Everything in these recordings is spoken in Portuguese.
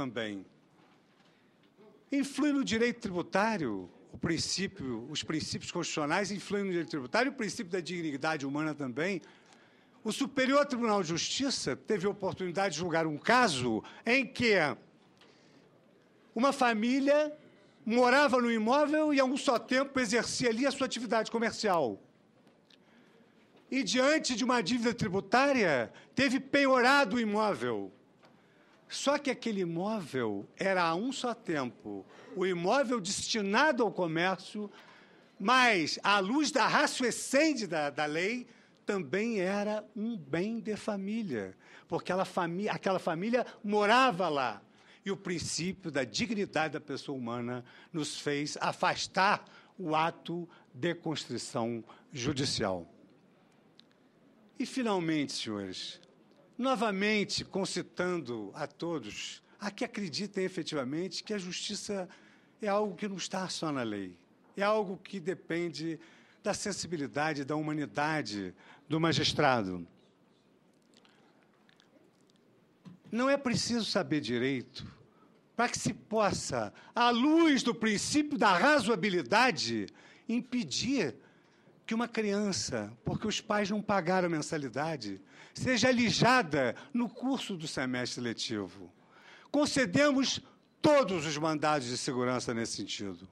também. Influi no direito tributário princípio, os princípios constitucionais influem no direito tributário, o princípio da dignidade humana também. O Superior Tribunal de Justiça teve a oportunidade de julgar um caso em que uma família morava no imóvel e, a um só tempo, exercia ali a sua atividade comercial e, diante de uma dívida tributária, teve penhorado o imóvel. Só que aquele imóvel era a um só tempo o imóvel destinado ao comércio, mas, à luz da raciocínio da, da lei, também era um bem de família, porque ela, aquela família morava lá. E o princípio da dignidade da pessoa humana nos fez afastar o ato de constrição judicial. E, finalmente, senhores, Novamente, concitando a todos a que acreditem efetivamente que a justiça é algo que não está só na lei, é algo que depende da sensibilidade, da humanidade do magistrado. Não é preciso saber direito para que se possa, à luz do princípio da razoabilidade, impedir que uma criança, porque os pais não pagaram mensalidade, seja alijada no curso do semestre letivo. Concedemos todos os mandados de segurança nesse sentido.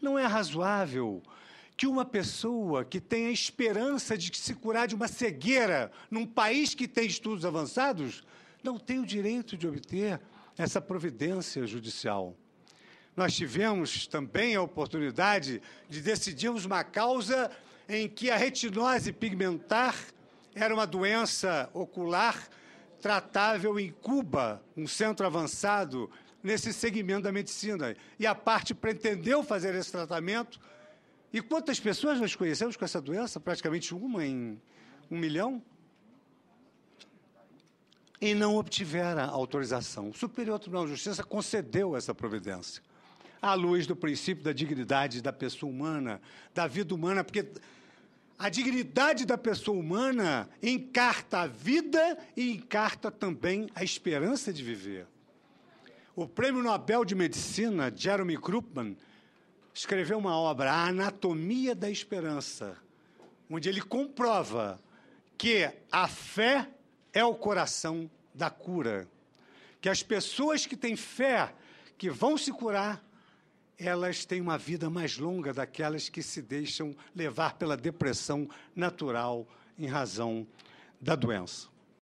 Não é razoável que uma pessoa que tem a esperança de se curar de uma cegueira num país que tem estudos avançados não tenha o direito de obter essa providência judicial nós tivemos também a oportunidade de decidirmos uma causa em que a retinose pigmentar era uma doença ocular tratável em Cuba, um centro avançado nesse segmento da medicina. E a parte pretendeu fazer esse tratamento. E quantas pessoas nós conhecemos com essa doença? Praticamente uma em um milhão? E não obtivera autorização. O Superior Tribunal de Justiça concedeu essa providência à luz do princípio da dignidade da pessoa humana, da vida humana, porque a dignidade da pessoa humana encarta a vida e encarta também a esperança de viver. O prêmio Nobel de Medicina, Jeremy Krugman, escreveu uma obra, A Anatomia da Esperança, onde ele comprova que a fé é o coração da cura. Que as pessoas que têm fé que vão se curar elas têm uma vida mais longa daquelas que se deixam levar pela depressão natural em razão da doença.